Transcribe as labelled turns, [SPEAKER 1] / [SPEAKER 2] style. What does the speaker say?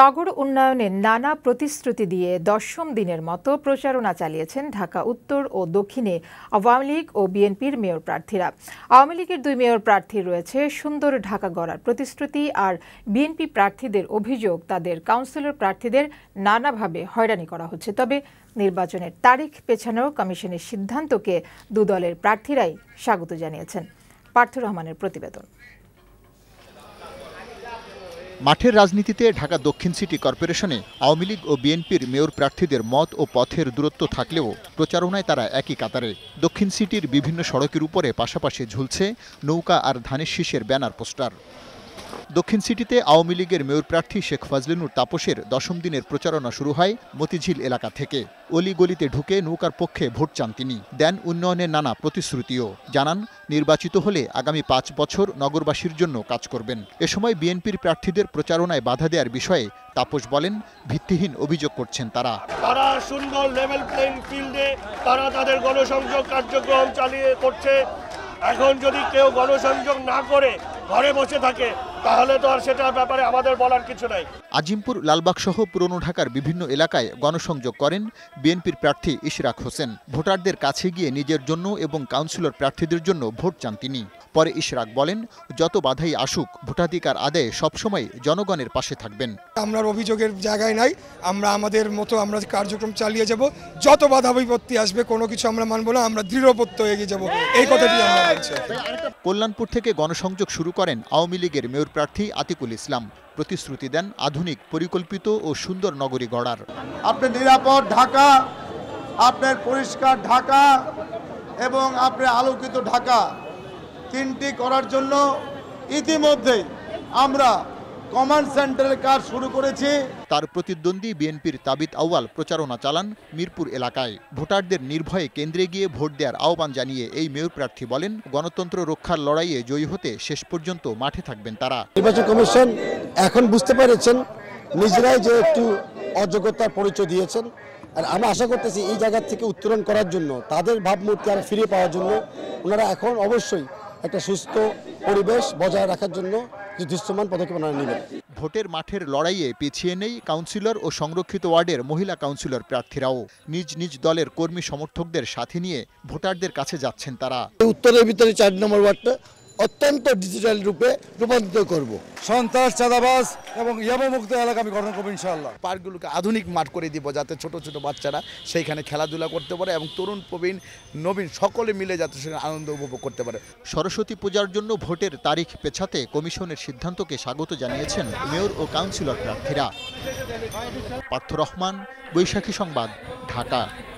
[SPEAKER 1] নগর উন্নয়নে নানা প্রতিশ্রুতি দিয়ে দশম দিনের মতো প্রচারণা চালিয়েছেন ঢাকা উত্তর ও দক্ষিণে আওয়ামী লীগ ও বিএনপির মেয়র প্রার্থীরা আওয়ামী লীগের দুই মেয়র প্রার্থী রয়েছে সুন্দর ঢাকা গড়ার প্রতিশ্রুতি আর বিএনপি প্রার্থীদের অভিযোগ তাদের কাউন্সিলর প্রার্থীদের নানাভাবে হয়রানি করা হচ্ছে তবে নির্বাচনের তারিখ পেছানো কমিশনের সিদ্ধান্তকে দুদলের প্রার্থীরাই স্বাগত জানিয়েছেন পার্থ রহমানের প্রতিবেদন
[SPEAKER 2] মাঠের রাজনীতিতে ঢাকা দক্ষিণ সিটি কর্পোরেশনে আওয়ামী লীগ ও বিএনপির মেয়র প্রার্থীদের মত ও পথের দূরত্ব থাকলেও প্রচারণায় তারা একই কাতারে দক্ষিণ সিটির বিভিন্ন সড়কের উপরে পাশাপাশি ঝুলছে নৌকা আর ধানের শীষের ব্যানার পোস্টার দক্ষিণ সিটিতে আওয়ামী লীগের মেয়র প্রার্থী শেখ ফাজলিনুর তাপসের দশম দিনের প্রচারণা শুরু হয় মতিঝিল এলাকা থেকে অলিগলিতে ঢুকে নৌকার পক্ষে ভোট চান তিনি দেন উন্নয়নের নানা প্রতিশ্রুতিও জানান নির্বাচিত হলে আগামী পাঁচ বছর নগরবাসীর জন্য কাজ করবেন এ সময় বিএনপির প্রার্থীদের প্রচারণায় বাধা দেওয়ার বিষয়ে তাপস বলেন ভিত্তিহীন অভিযোগ করছেন তারা
[SPEAKER 1] তারা সুন্দর লেভেল প্লেইং ফিল্ডে তারা তাদের গণসংযোগ কার্যক্রম চালিয়ে করছে এখন যদি কেউ গণসংযোগ না করে ঘরে বসে থাকে তাহলে তো আর সেটার ব্যাপারে আমাদের বলার কিছু নাই
[SPEAKER 2] আজিমপুর সহ পুরনো ঢাকার বিভিন্ন এলাকায় গণসংযোগ করেন বিএনপির প্রার্থী ইশরাক হোসেন ভোটারদের কাছে গিয়ে নিজের জন্য এবং কাউন্সিলর প্রার্থীদের জন্য ভোট চান তিনি পরে ইশরাক বলেন যত বাধাই আসুক ভোটাধিকার আদায়ে সবসময় জনগণের পাশে থাকবেন আমরা অভিযোগের জায়গায় নাই আমরা আমাদের মতো আমরা কার্যক্রম চালিয়ে যাব যত বাধা বিপত্তি আসবে কোনো কিছু আমরা মানব না আমরা দৃঢ়পত্য এগিয়ে যাব এই কথাটি কল্যাণপুর থেকে গণসংযোগ শুরু করেন আওয়ামী লীগের মেয়র প্রার্থী আতিকুল ইসলাম প্রতিশ্রুতি দেন আধুনিক পরিকল্পিত ও সুন্দর নগরী গড়ার আপনি নিরাপদ ঢাকা আপনার পরিষ্কার ঢাকা এবং আপনার আলোকিত ঢাকা তিনটি করার জন্য ইতিমধ্যে আমরা কমান্ড সেন্টারের কাজ শুরু করেছি তার প্রতিদ্বন্দ্বী বিএনপির তাবিত আউয়াল প্রচারণা চালান মিরপুর এলাকায় ভোটারদের নির্ভয়ে কেন্দ্রে গিয়ে ভোট দেওয়ার আহ্বান জানিয়ে এই মেয়র প্রার্থী বলেন গণতন্ত্র রক্ষার লড়াইয়ে জয়ী হতে শেষ পর্যন্ত মাঠে থাকবেন তারা নির্বাচন কমিশন এখন বুঝতে পেরেছেন নিজেরাই যে একটু অযোগ্যতার পরিচয় দিয়েছেন আর আমি আশা করতেছি এই জায়গা থেকে উত্তরণ করার জন্য তাদের ভাবমূর্তি আর ফিরে পাওয়ার জন্য ওনারা এখন অবশ্যই একটা সুস্থ পরিবেশ বজায় রাখার জন্য দৃশ্যমান পদক্ষেপ ওনারা নেবেন ভোটের মাঠের লড়াইয়ে পিছিয়ে নেই কাউন্সিলর ও সংরক্ষিত ওয়ার্ডের মহিলা কাউন্সিলর প্রার্থীরাও নিজ নিজ দলের কর্মী সমর্থকদের সাথে নিয়ে ভোটারদের কাছে যাচ্ছেন তারা উত্তরের ভিতরে চার নম্বর ওয়ার্ডটা অত্যন্ত ডিজিটাল রূপে রূপান্তরিত করব। সন্ত্রাস চাঁদাবাস এবং ইয়ামুক্ত এলাকা আমি গঠন করবো ইনশাআল্লাহ পার্কগুলোকে আধুনিক মাঠ করে দিব যাতে ছোট ছোট বাচ্চারা সেইখানে খেলাধুলা করতে পারে এবং তরুণ প্রবীণ নবীন সকলে মিলে যাতে সেখানে আনন্দ উপভোগ করতে পারে সরস্বতী পূজার জন্য ভোটের তারিখ পেছাতে কমিশনের সিদ্ধান্তকে স্বাগত জানিয়েছেন মেয়র ও কাউন্সিলর প্রার্থীরা পার্থ রহমান বৈশাখী সংবাদ ঢাকা